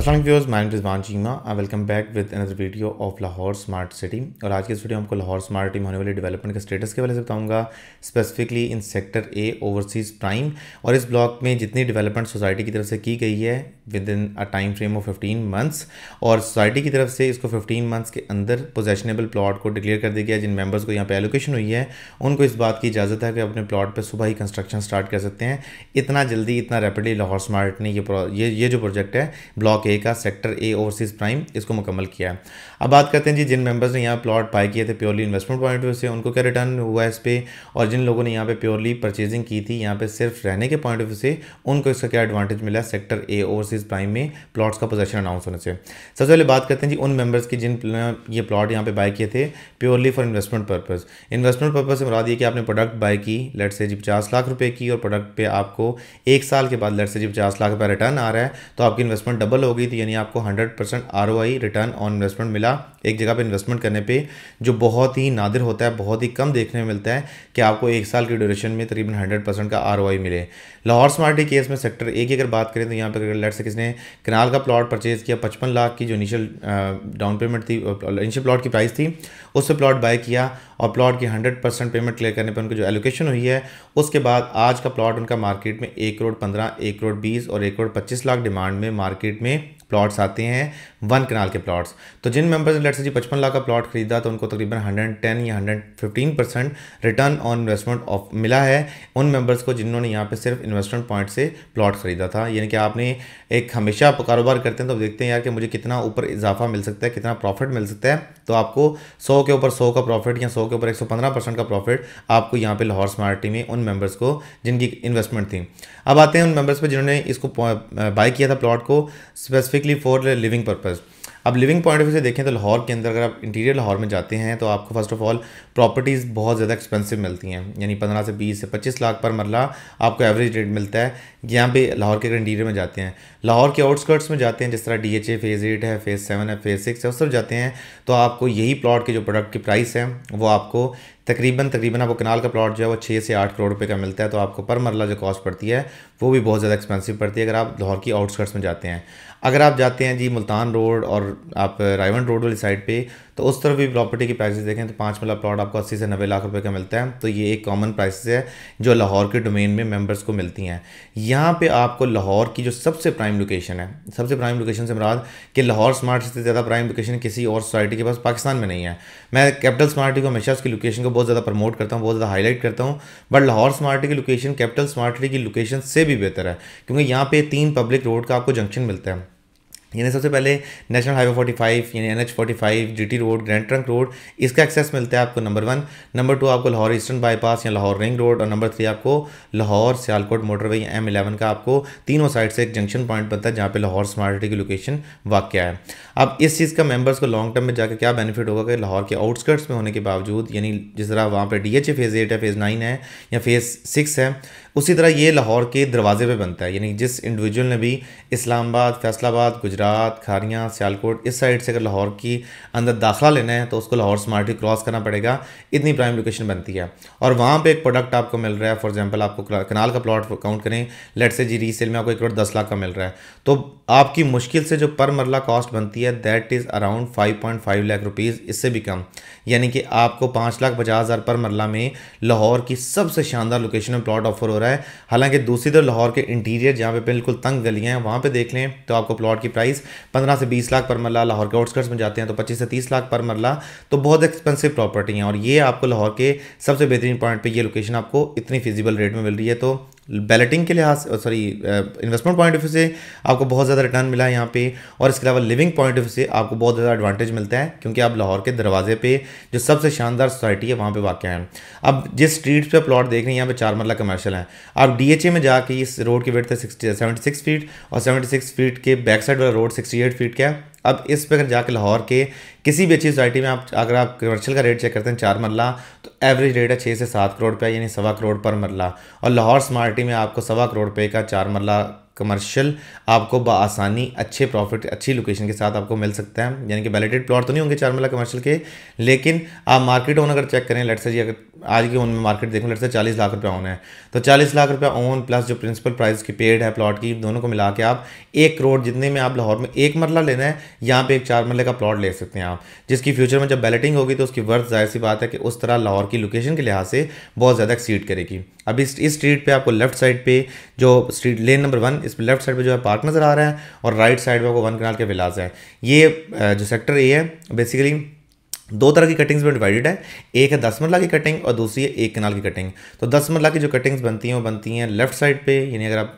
असल व्यवर्स मैं Rizwan Cheema I welcome back with another video of Lahore smart city और आज के इस वीडियो में आपको लाहौर स्मार्ट सिटी में होने वाले डेवलपमेंट के स्टेटस के बारे से बताऊंगा specifically in sector A overseas prime और इस ब्लॉक में जितनी डेवलपमेंट सोसाइटी की तरफ से की गई है within a time frame of fifteen months और सोसाइटी की तरफ से इसको फिफ्टीन मंथ्स के अंदर पोजेशनेबल प्लाट को डिक्लेयर कर दिया गया जिन मेम्बर्स को यहाँ पर एलोकेशन हुई है उनको इस बात की इजाज़त है कि अपने प्लाट पर सुबह ही कंस्ट्रक्शन स्टार्ट कर सकते हैं इतना जल्दी इतना रैपिडली लाहौर स्मार्ट ने ये ये जो प्रोजेक्ट है ब्लॉक ए का सेक्टर ए ओवरसीज प्राइम इसको मुकम्मल किया है अब बात करते हैं जी जिन मेंबर्स ने यहाँ प्लॉट बाय किए थे प्योरली इन्वेस्टमेंट पॉइंट ऑफ से उनको क्या रिटर्न हुआ इस पर और जिन लोगों ने यहाँ पे प्योरली परचेजिंग की थी यहाँ पे सिर्फ रहने के पॉइंट ऑफ व्यू से उनको इसका क्या एडवांटेज मिला सेक्टर ए ओवरसीज प्राइम में प्लॉट्स का पोजेशन अनाउंस होने से सबसे पहले बात करते हैं जी उन मेंबर्स की जिन ये प्लॉट यहाँ पे बाय किए थे purely for investment purpose investment purpose से बता दिए कि आपने प्रोडक्ट बाय की लेट से जी पचास लाख रुपये की और प्रोडक्ट पर आपको एक साल के बाद लेट से जी पचास लाख रुपये रिटर्न आ रहा है तो आपकी इन्वेस्टमेंट डबल हो हुई थी तो यानी आपको 100 परसेंट रिटर्न ऑन इन्वेस्टमेंट मिला एक जगह पे इन्वेस्टमेंट करने पे जो बहुत ही नादिर होता है बहुत ही कम देखने में मिलता है कि आपको एक साल की ड्यूरेशन में तकरीबन 100% परसेंट का आर मिले लाहौर स्मार्टी केस में सेक्टर ए की अगर बात करें तो यहाँ पर लेट से किसने किनाल का प्लाट परचेज़ किया पचपन लाख की जो इनिशियल डाउन पेमेंट थी इनिशियल प्लाट की प्राइस थी उससे प्लाट बाय किया और प्लाट की हंड्रेड पेमेंट क्लियर करने पर उनकी जो एलोकेशन हुई है उसके बाद आज का प्लाट उनका मार्केट में एक करोड़ पंद्रह एक करोड़ बीस और एक करोड़ पच्चीस लाख डिमांड में मार्केट में प्लॉट्स आते हैं वन कनाल के प्लॉट्स तो जिन मेंबर्स ने लेट से जी पचपन लाख का प्लॉट खरीदा तो उनको तकरीबन हंड्रेड टेन या hundred fifteen percent return on investment of मिला है उन मेंबर्स को जिन्होंने यहाँ पे सिर्फ इन्वेस्टमेंट पॉइंट से प्लॉट खरीदा था यानी कि आपने एक हमेशा कारोबार करते हैं तो देखते हैं यार कि मुझे कितना ऊपर इजाफा मिल सकता है कितना प्रॉफिट मिल सकता है तो आपको सौ के ऊपर सौ का प्रॉफिट या सौ के ऊपर एक का प्रॉफिट आपको यहाँ पर लाहौर स्मार्टी में उन मेम्बर्स को जिनकी इन्वेस्टमेंट थी अब आते हैं उन मेम्बर्स पर जिन्होंने इसको बाई किया था प्लॉट को स्पेसिफिकली फॉर लिविंग पर्पज़ अब लिविंग पॉइंट ऑफ व्यू से देखें तो लाहौर के अंदर अगर आप इंटीरियर लाहौर में जाते हैं तो आपको फर्स्ट ऑफ ऑल प्रॉपर्टीज़ बहुत ज़्यादा एक्सपेंसिव मिलती हैं यानी पंद्रह से बीस से पच्चीस लाख पर मरला आपको एवरेज रेट मिलता है यहाँ पे लाहौर के इंटीरियर में जाते हैं लाहौर के आउटस्कर्ट्स में जाते हैं जिस तरह D H A phase eight है फेज़ सेवन है फेज़ सिक्स है उस तरफ जाते हैं तो आपको यही प्लॉट के जो प्रोडक्ट की प्राइस है वो आपको तकरीबन तकरीबन आपको कनाल का प्लॉट जो है वो छः से आठ करोड़ रुपये का मिलता है तो आपको पर मरला जो कॉस्ट पड़ती है वो भी बहुत ज़्यादा एक्सपेंसिव पड़ती है अगर आप लाहौर की आउटस्कर्ट्स में जाते हैं अगर आप जाते हैं जी मुल्तान रोड और आप रायवन रोड वाली साइड पे तो उस तरफ भी प्रॉपर्टी की प्राइसेस देखें तो पाँच मरला प्लॉट आपको अस्सी से नब्बे लाख रुपये का मिलता है तो ये एक कॉमन प्राइसेस है जो लाहौर के डोमेन में मेम्बर्स को मिलती हैं यहाँ पे आपको लाहौर की जो सबसे प्राइम लोकेशन है सबसे प्राइम लोकेशन से मराद कि लाहौर स्मार्ट से ज़्यादा प्राइम लोकेशन किसी और सोसाइटी के पास पाकिस्तान में नहीं है मैं कैपिटल स्मार्टी को हमेशा उसकी लोकेशन को बहुत ज़्यादा प्रमोट करता हूँ बहुत ज़्यादा हाईलाइट करता हूँ बट लाहौर स्मार्टी की लोकेशन कैपिटल स्मार्टी की लोकेशन से भी बेहतर है क्योंकि यहाँ पर तीन पब्लिक रोड का आपको जंक्शन मिलता है यानी सबसे पहले नेशनल हाईवे 45 यानी N H forty five G T road grand trunk road इसका एक्सेस मिलता है आपको नंबर वन नंबर टू आपको लाहौर ईस्टर्न बाईपास या लाहौर रिंग रोड और नंबर थ्री आपको लाहौर सियालकोट मोटरवे या एम इलेवन का आपको तीनों साइड से एक जंक्शन पॉइंट बनता है जहाँ पर लाहौर स्मार्ट सिटी की लोकेशन वाक्य है अब इस चीज़ का मेम्बर्स को लॉन्ग टर्म में जाकर क्या बेनिफिट होगा कि लाहौर के आउटस्कर्ट्स में होने के बावजूद यानी जिस तरह वहाँ पर D H A phase eight है फेज़ नाइन है या फेज़ सिक्स है उसी तरह ये लाहौर के दरवाजे पे बनता है यानी जिस इंडिविजुअल ने भी इस्लामाबाद फैसलाबाद गुजरात खारियाँ सियालकोट इस साइड से अगर लाहौर की अंदर दाखिला लेना है तो उसको लाहौर स्मार्टी क्रॉस करना पड़ेगा इतनी प्राइम लोकेशन बनती है और वहाँ पर एक प्रोडक्ट आपको मिल रहा है फॉर एग्जाम्पल आपको कनाल का प्लाट काउंट करें लेट से जी रीसेल में आपको एक करोड़ दस लाख का मिल रहा है तो आपकी मुश्किल से जो पर मरला कॉस्ट बनती है that is around five point five lakh rupees इससे भी कम यानी कि आपको पाँच लाख पचास हज़ार पर मरला में लाहौर की सबसे शानदार लोकेशन में प्लॉट ऑफर हो रहा है हालांकि दूसरी तरफ लाहौर के इंटीरियर जहाँ पे बिल्कुल तंग गलियाँ हैं वहाँ पे देख लें तो आपको प्लॉट की प्राइस पंद्रह से बीस लाख पर मरला लाहौर के आउटस्कर्ट्स में जाते हैं तो पच्चीस से तीस लाख पर मरला तो बहुत एक्सपेंसिव प्रॉपर्टी हैं और ये आपको लाहौर के सबसे बेहतरीन पॉइंट पर यह लोकेशन आपको इतनी फिजिबल रेट में मिल रही है तो बैलेटिंग के लिहाज sorry investment point of view से आपको बहुत ज़्यादा रिटर्न मिला है यहाँ पे और इसके अलावा लिविंग पॉइंट ऑफ व्यू से आपको बहुत ज़्यादा एडवांटेज मिलता है क्योंकि आप लाहौर के दरवाजे पे जो सबसे शानदार सोसाइटी है वहाँ पे वाक़ है अब जिस स्ट्रीट पे प्लॉट देख रहे हैं यहाँ पे चार मरला कमर्शल है आप डी में जाके इस रोड की वेट था सिक्सटी फीट और सेवेंटी फीट के बैक साइड वाला रोड सिक्सटी फीट का है अब इस पर अगर जाकर लाहौर के किसी भी अच्छी सोसाइटी में आप अगर आप कमर्शियल का रेट चेक करते हैं चार मरला तो एवरेज रेट है छः से सात करोड़ रुपया यानी सवा करोड़ पर मरला और लाहौर स्मार्टी में आपको सवा करोड़ रुपये का चार मरला कमर्शियल आपको बसानी अच्छे प्रॉफिट अच्छी लोकेशन के साथ आपको मिल सकता है यानी कि वैलिडेड प्लॉट तो नहीं होंगे चार मिला कमर्शियल के लेकिन आप मार्केट ओन अगर चेक करें लेट से अगर आज की ओन में मार्केट देखो लेट से चालीस लाख रुपया ओन है तो चालीस लाख रुपया ओन प्लस जो प्रिंसिपल प्राइस की पेड है प्लॉट की दोनों को मिला के आप एक करोड़ जितने में आप लाहौर में एक मरला लेना है यहाँ पर एक चार मरले का प्लॉट ले सकते हैं आप जिसकी फ्यूचर में जब बैलेटिंग होगी तो उसकी वर्थ जाहिर सी बात है कि उस तरह लाहौर की लोकेशन के लिहाज से बहुत ज़्यादा एक्सीड करेगी अब इस स्ट्रीट पर आपको लेफ्ट साइड पर जो स्ट्रीट लेन नंबर वन इस लेफ्ट साइड पे जो है पार्क नज़र आ रहा है और राइट साइड में आपको वन कनाल के विलास हैं ये जो सेक्टर ए है बेसिकली दो तरह की कटिंग्स में डिवाइडेड है एक है दस मरला की कटिंग और दूसरी है एक कनाल की कटिंग तो दस मरला की जो कटिंग्स बनती हैं वो बनती हैं लेफ्ट साइड पे यानी अगर आप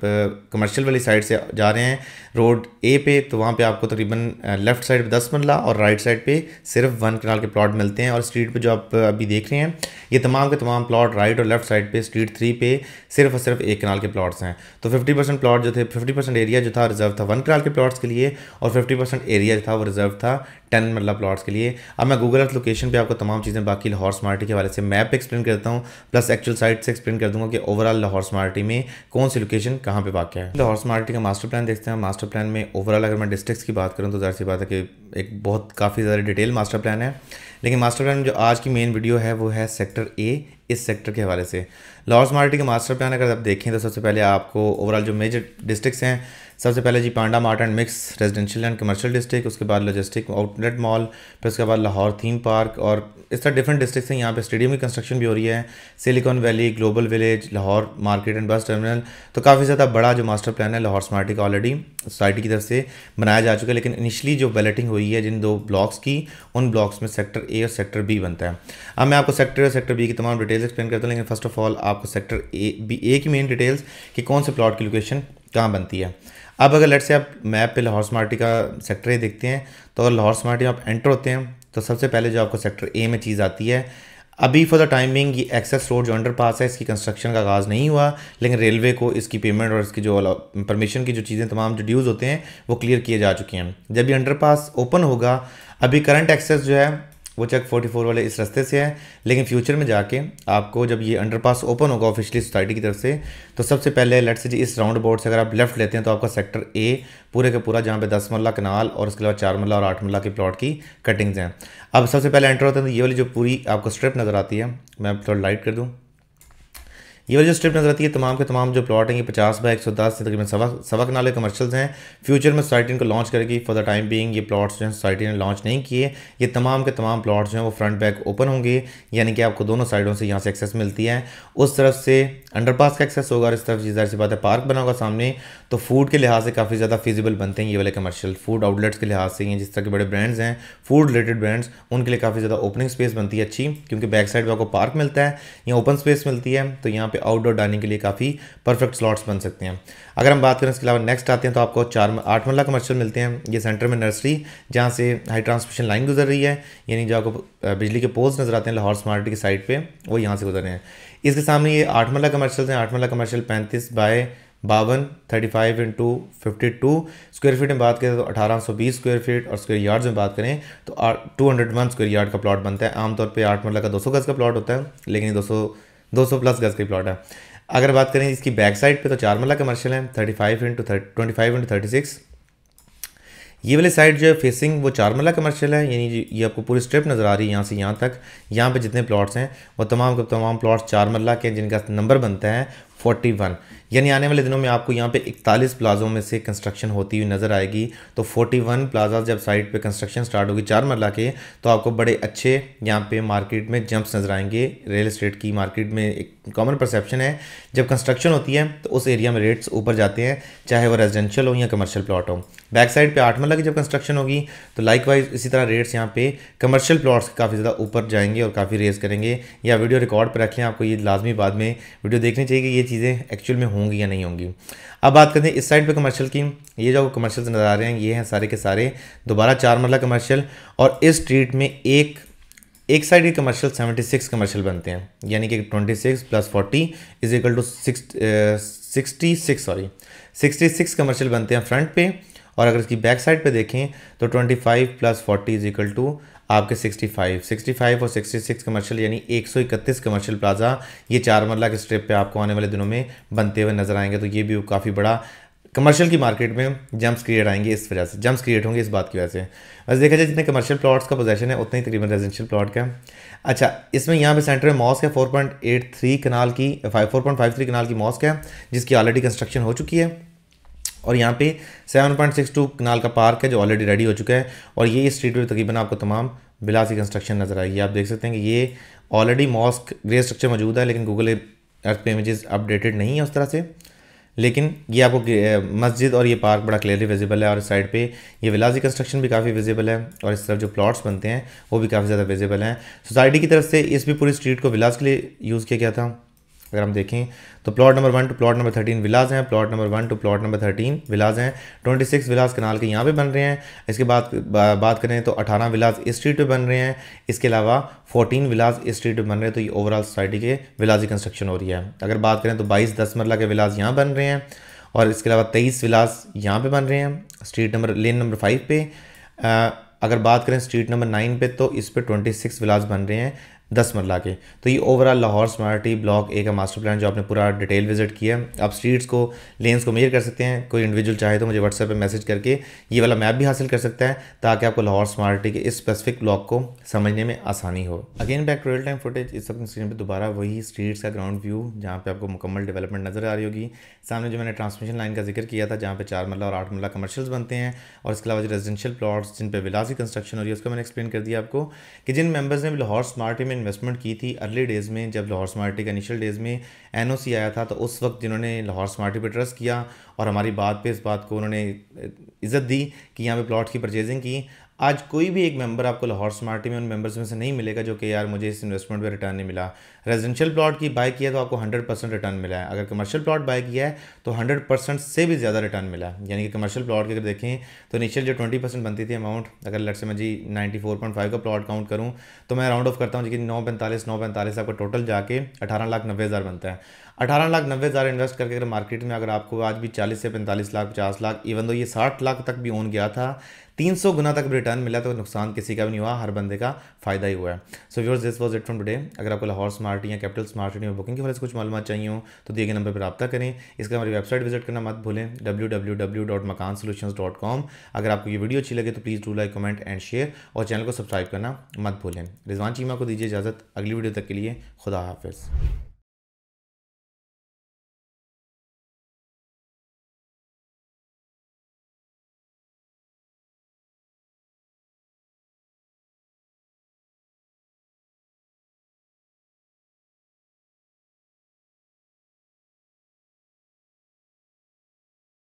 कमर्शियल वाली साइड से जा रहे हैं रोड ए पे तो वहाँ पे आपको तकरीबन लेफ्ट साइड पे दस मरला और राइट साइड पे सिर्फ वन कनाल के प्लाट मिलते हैं और स्ट्रीट पर जो आप अभी देख रहे हैं ये तमाम के तमाम प्लाट राइट और लेफ्ट साइड पर स्ट्रीट थ्री पे सिर्फ और सिर्फ एक कनाल के प्लाट्स हैं तो फिफ्टी परसेंट प्लाट जो थे फिफ्टी परसेंट एरिया जो था रिजर्व था वन कनाल के प्लाट्स के लिए और फिफ्टी परसेंट एरिया जो था वो रिजर्व था टेन मतलब प्लॉट्स के लिए अब मैं गूगल अर्थ लोकेशन पे आपको तमाम चीज़ें बाकी लाहौर स्मार्टी के वाले से मैप एक्सप्लेन करता हूँ प्लस एक्चुअल साइट से एक्सप्लेन कर दूँगा कि ओवरऑल लाहौर स्मार्टी में कौन सी लोकेशन कहाँ पे वाक़ है लाहौर स्मार्टी का मास्टर प्लान देखते हैं मास्टर प्लान में ओवरऑल अगर मैं डिस्ट्रिक्स की बात करूँ तो ज़ाहिर सी बात है कि एक बहुत काफ़ी ज़्यादा डिटेल मास्टर प्लान है लेकिन मास्टर प्लान जो आज की मेन वीडियो है वो है सेक्टर ए इस सेक्टर के हवाले से लाहौर स्मार्टी का मास्टर प्लान अगर आप देखें तो सबसे पहले आपको ओवरऑल जो मेजर डिस्ट्रिक्स हैं सबसे पहले G Panda Mart and mix residential and commercial district उसके बाद लॉजिस्टिक आउटलेट मॉल फिर उसके बाद लाहौर थीम पार्क और इस तरह डिफरेंट डिस्ट्रिक्ट से यहाँ पे स्टेडियम की कंस्ट्रक्शन भी हो रही है silicon valley global village Lahore market and bus terminal तो काफ़ी ज़्यादा बड़ा जो मास्टर प्लान है लाहौर स्मार्टी का ऑलरेडी सोसाइटी की तरफ से बनाया जा चुका है लेकिन इनिशली जो बैलेटिंग हुई है जिन दो ब्लॉक्स की उन ब्लॉक्स में सेक्टर ए और सेक्टर बी बनता है अब मैं आपको सेक्टर ए और सेक्टर बी की तमाम डिटेल्स एक्सप्लेन करता हूँ लेकिन फर्स्ट ऑफ ऑल आपको सेक्टर ए बी ए की मेन डिटेल्स कि कौन से प्लॉट की लोकेशन कहाँ बनती है अब अगर लेट से आप मैप पे लाहौर स्मार्टी का सेक्टर ए देखते हैं तो अगर लाहौर स्मार्टी आप एंटर होते हैं तो सबसे पहले जो आपको सेक्टर ए में चीज़ आती है अभी फॉर द टाइमिंग ये एक्सेस रोड जो अंडर पास है इसकी कंस्ट्रक्शन का आगाज़ नहीं हुआ लेकिन रेलवे को इसकी पेमेंट और इसकी जो परमिशन की जो चीज़ें तमाम जो ड्यूज़ होते हैं वो क्लियर किए जा चुके हैं जब ये अंडर पास ओपन होगा अभी करंट एक्सेस जो है वो चक 44 वाले इस रास्ते से है लेकिन फ्यूचर में जाके आपको जब ये अंडरपास ओपन होगा ऑफिशियली सोसाइटी की तरफ से तो सबसे पहले लेट से जी इस राउंड बोर्ड से अगर आप लेफ्ट लेते हैं तो आपका सेक्टर ए पूरे का पूरा जहाँ पे दस मरला कनाल और उसके अलावा चार मल्ला और आठ मरला के प्लॉट की कटिंग्स हैं अब सबसे पहले एंटर होते हैं तो ये वाली जो पूरी आपको स्ट्रिप नज़र आती है मैं थोड़ा लाइट कर दूँ ये वाली जो स्ट्रिप नजर आती है तमाम के तमाम जो प्लॉट हैं ये पचास बाय एक सौ दस से तकरीबन सवा सवा कनाल कमर्शल्स हैं फ्यूचर में सोसाइटी इनको लॉन्च करेगी फॉर द टाइम बीइंग ये प्लॉट्स जो हैं सोसाइटी ने लॉन्च नहीं किए ये तमाम के तमाम प्लॉट जो हैं वो फ्रंट बैक ओपन होंगे यानी कि आपको दोनों साइडों से यहाँ से एक्सेस मिलती है उस तरफ से अंडरपास का एक्सेस होगा और इस तरफ जिस बात है पार्क बना होगा सामने तो फूड के लिहाज से काफ़ी ज़्यादा फिजिबल बनते हैं ये वाले कमर्शियल फूड आउटलेट्स के लिहाज से ये जिस तरह के बड़े ब्रांड्स हैं फूड रिलेटेड ब्रांड्स उनके लिए काफ़ी ज़्यादा ओपनिंग स्पेस बनती है अच्छी क्योंकि बैक साइड पर आपको पार्क मिलता है या ओपन स्पेस मिलती है तो यहाँ पे आउटडोर डाइनिंग के लिए काफ़ी परफेक्ट स्लॉट्स बन सकते हैं अगर हम बात करें इसके अलावा नेक्स्ट आते हैं तो आपको चार आठ मल्ला कमर्शियल मिलते हैं ये सेंटर में नर्सरी जहाँ से हाई ट्रांसमिशन लाइन गुजर रही है यानी जो आपको बिजली के पोल्स नजर आते हैं लाहौर स्मार्ट की साइड पर वो यहाँ से गुजर रहे हैं इसके सामने ये आठ मल्ला कमर्शियल हैं आठ मल्ला कमर्शियल पैंतीस बाय बावन thirty five into fifty two square feet में बात करें तो अठारह सौ बीस स्क्वायर फीट और स्क्वायर यार्ड्स में बात करें तो two hundred one square yard का प्लॉट बनता है आमतौर पर आठ मरला का दो सौ गज़ का प्लॉट होता है लेकिन दो सौ 200 प्लस गज़ का प्लॉट है अगर बात करें इसकी बैक साइड पे तो चार मल्ला कमर्शियल है thirty five into twenty five into thirty six ये वाली साइड जो है फेसिंग वो चार मल्ला कमर्शियल है यानी ये आपको पूरी स्ट्रिप नज़र आ रही है यहाँ से यहाँ तक यहाँ पे जितने प्लॉट्स हैं वो तमाम के तमाम प्लॉट्स चार मल्ला के जिनका नंबर बनता है फोर्टी वन यानी आने वाले दिनों में आपको यहाँ पे 41 प्लाजों में से कंस्ट्रक्शन होती हुई नज़र आएगी तो 41 प्लाजा जब साइट पे कंस्ट्रक्शन स्टार्ट होगी चार मरला के तो आपको बड़े अच्छे यहाँ पे मार्केट में जंप्स नज़र आएंगे रियल इस्टेट की मार्केट में एक कॉमन परसेप्शन है जब कंस्ट्रक्शन होती है तो उस एरिया में रेट्स ऊपर जाते हैं चाहे वो रेजिडेंशियल हो या कमर्शियल प्लॉट हो बैक साइड पे मल्ला की जब कंस्ट्रक्शन होगी तो लाइक वाइज इसी तरह रेट्स यहाँ पे कमर्शियल प्लॉट्स काफ़ी ज़्यादा ऊपर जाएंगे और काफ़ी रेज करेंगे या वीडियो रिकॉर्ड पर रख लें आपको ये लाजमी बाद में वीडियो देखनी चाहिए कि ये चीज़ें एक्चुअल में होंगी या नहीं होंगी अब बात करते हैं इस साइड पर कमर्शियल की ये जो कमर्शियल नज़र आ रहे हैं ये हैं सारे के सारे दोबारा चार मरला कमर्शियल और इस स्ट्रीट में एक एक साइड के कमर्शियल 76 कमर्शियल बनते हैं यानी कि 26 plus forty is equal to sixty six sorry sixty six commercial बनते हैं फ्रंट पे और अगर इसकी बैक साइड पे देखें तो 25 plus forty is equal to आपके 65 65 और 66 कमर्शियल यानी 131 कमर्शियल प्लाजा ये चार मरला के स्ट्रिप पे आपको आने वाले दिनों में बनते हुए नजर आएंगे तो ये भी काफ़ी बड़ा कमर्शियल की मार्केट में जंप्स क्रिएट आएंगे इस वजह से जंप्स क्रिएट होंगे इस बात की वजह से बस देखा जाए जितने कमर्शियल प्लॉट्स का पोजेशन है उतने ही तकरीबन रेजिडेंशियल प्लॉट का अच्छा इसमें यहाँ पे सेंटर में मॉस्क है 4.83 कनाल की five four point five three kanal की मॉस्क है जिसकी ऑलरेडी कंस्ट्रक्शन हो चुकी है और यहाँ पे 7.62 कनाल का पार्क है जो ऑलरेडी रेडी हो चुका है और ये स्ट्रीट पर तकरीबन आपको तमाम बिलासी कंस्ट्रक्शन नज़र आएगी आप देख सकते हैं कि ये ऑलरेडी मॉस्क ग्रे स्ट्रक्चर मौजूद है लेकिन गूगल अर्थ पे इमेजेस अपडेटेड नहीं है उस तरह से लेकिन ये आपको मस्जिद और ये पार्क बड़ा क्लियरली विजिबल है और इस साइड पे ये विलाजी कंस्ट्रक्शन भी काफ़ी विजिबल है और इस तरफ जो प्लॉट्स बनते हैं वो भी काफ़ी ज़्यादा विजिबल हैं सोसाइटी की तरफ से इस भी पूरी स्ट्रीट को विलाज के लिए यूज़ किया गया था अगर हम देखें तो plot number one two plot number thirteen villas हैं plot number one two plot number thirteen villas हैं ट्वेंटी सिक्स विलाज कनाल के यहाँ पे बन रहे हैं इसके बाद बा, बात करें तो अठारह विलाज इस स्ट्रीट पे बन रहे हैं इसके अलावा फोर्टीन विलाज इस स्ट्रीट पे बन रहे हैं तो ये ओवरऑल सोसाइटी के विलाजी कंस्ट्रक्शन हो रही है अगर बात करें तो बाईस दस मरला के विलाज यहाँ बन रहे हैं और इसके अलावा तेईस विलास यहाँ पे बन रहे हैं street number lane number five पे अगर बात करें स्ट्रीट नंबर नाइन पे तो इस पर ट्वेंटी सिक्स विलाज बन रहे हैं दस मरला के तो ये overall Lahore smart city block A का मास्टर प्लान जो आपने पूरा डिटेल विजिट किया है आप स्ट्रीट्स को लेंस को मेयर कर सकते हैं कोई इंडिविजुअल चाहे तो मुझे व्हाट्सएप पर मैसेज करके ये वाला मैप भी हासिल कर सकता है ताकि आपको लाहौर स्मार्टी के इस स्पेसिफिक ब्लॉक को समझने में आसानी हो again back real time footage इस सब स्क्रीन पर दोबारा वही स्ट्रीट्स का ग्राउंड व्यू जहाँ पर आपको मुकम्मल डेवलपमेंट नज़र आ रही होगी सामने जो मैंने ट्रांसमिशन लाइन का जिक्र किया था जहाँ पर चार मरला और आठ मरला कमर्शल्स बनते हैं और इसके अलावा जो रेजिडेंशियल प्लाट्स जिन पर विलासी कंस्ट्रक्शन हो रही है उसका मैंने एक्सप्लेन कर दिया आपको कि जिन मेम्बर्स ने लाहौर स्मार्टी में इन्वेस्टमेंट की थी अर्ली डेज़ में जब लाहौर स्मार्टी का इनिशियल डेज़ में एनओसी आया था तो उस वक्त जिन्होंने लाहौर स्मार्टी पर ट्रस्ट किया और हमारी बात पे इस बात को उन्होंने इज़्ज़त दी कि यहाँ पे प्लॉट की परचेजिंग की आज कोई भी एक मेंबर आपको लाहौर स्मार्टी में उन मेंबर्स में से नहीं मिलेगा जो कि यार मुझे इस इन्वेस्टमेंट पे रिटर्न नहीं मिला रेजिडेंशियल प्लॉट की बाय किया तो आपको 100 परसेंट रिटर्न मिला है अगर कमर्शियल प्लॉट बाय किया है तो 100 परसेंट से भी ज़्यादा रिटर्न मिला है यानी कि कमर्शियल प्लॉट की अगर देखें तो इनिशियल जो ट्वेंटी परसेंट बनती थी अमाउंट अगर लट से मैं जी नाइन्टी का प्लॉट काउंट करूँ तो मैं राउंड ऑफ करता हूँ जी नौ पैंतालीस नौ पैंतालीस आपका टोटल जाके अठारह लाख नब्बे हज़ार बनता है अठारह लाख नब्बे हज़ार इन्वेस्ट करके अगर मार्केट में अगर आपको आज भी चालीस से पैंतालीस लाख पचास लाख इवन दो ये साठ लाख तक भी ओन गया था तीन सौ गुना तक रिटर्न मिला तो नुकसान किसी का भी नहीं हुआ हर बंदे का फायदा ही हुआ है so viewers this was it from today अगर आपको लाहौर स्मार्ट या कैपिटल स्मार्ट में बुकिंग के बारे में कुछ मालूम चाहिए हो तो दिए गए नंबर पर रब्ता करें इसका हमारी वेबसाइट विजिट करना मत भूलें W W W dot Makaan dot com अगर आपको ये वीडियो अच्छी लगे तो please do like comment and share और चैनल को सब्सक्राइब करना मत भूलें रिजवान चीमा को दीजिए इजाज़त अगली वीडियो तक के लिए खुदा हाफिज़